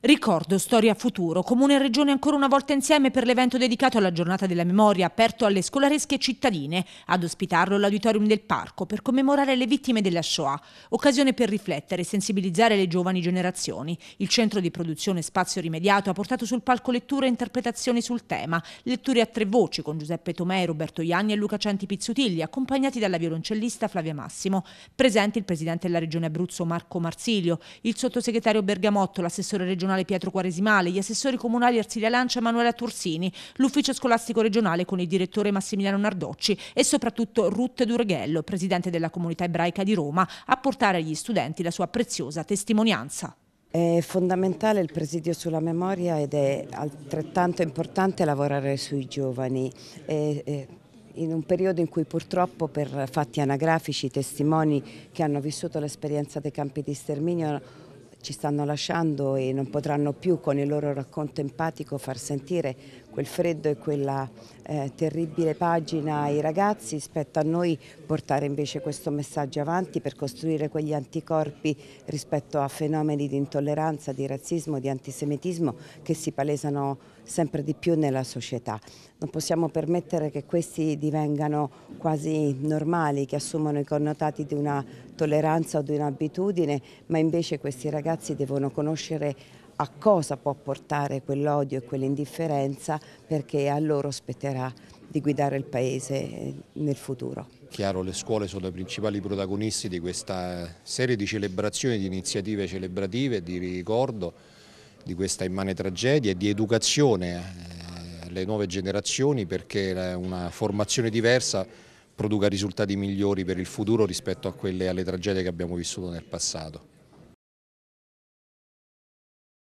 Ricordo Storia Futuro, Comune e Regione ancora una volta insieme per l'evento dedicato alla giornata della memoria aperto alle scolaresche cittadine, ad ospitarlo l'auditorium del parco per commemorare le vittime della Shoah, occasione per riflettere e sensibilizzare le giovani generazioni. Il centro di produzione Spazio Rimediato ha portato sul palco letture e interpretazioni sul tema, letture a tre voci con Giuseppe Tomei, Roberto Ianni e Luca Centi Pizzutilli, accompagnati dalla violoncellista Flavia Massimo, presenti il presidente della Regione Abruzzo Marco Marsilio, il sottosegretario Bergamotto, l'assessore regionale regionale Pietro Quaresimale, gli assessori comunali Arsilia Lancia e Manuela Tursini, l'ufficio scolastico regionale con il direttore Massimiliano Nardocci e soprattutto Ruth Durghello, presidente della comunità ebraica di Roma, a portare agli studenti la sua preziosa testimonianza. È fondamentale il presidio sulla memoria ed è altrettanto importante lavorare sui giovani. E, e in un periodo in cui purtroppo per fatti anagrafici i testimoni che hanno vissuto l'esperienza dei campi di sterminio ci stanno lasciando e non potranno più con il loro racconto empatico far sentire quel freddo e quella eh, terribile pagina ai ragazzi, spetta a noi portare invece questo messaggio avanti per costruire quegli anticorpi rispetto a fenomeni di intolleranza, di razzismo, di antisemitismo che si palesano sempre di più nella società. Non possiamo permettere che questi divengano quasi normali, che assumano i connotati di una tolleranza o di un'abitudine, ma invece questi ragazzi devono conoscere a cosa può portare quell'odio e quell'indifferenza perché a loro spetterà di guidare il Paese nel futuro. Chiaro, le scuole sono i principali protagonisti di questa serie di celebrazioni, di iniziative celebrative, di ricordo di questa immane tragedia e di educazione alle eh, nuove generazioni perché una formazione diversa produca risultati migliori per il futuro rispetto a quelle alle tragedie che abbiamo vissuto nel passato.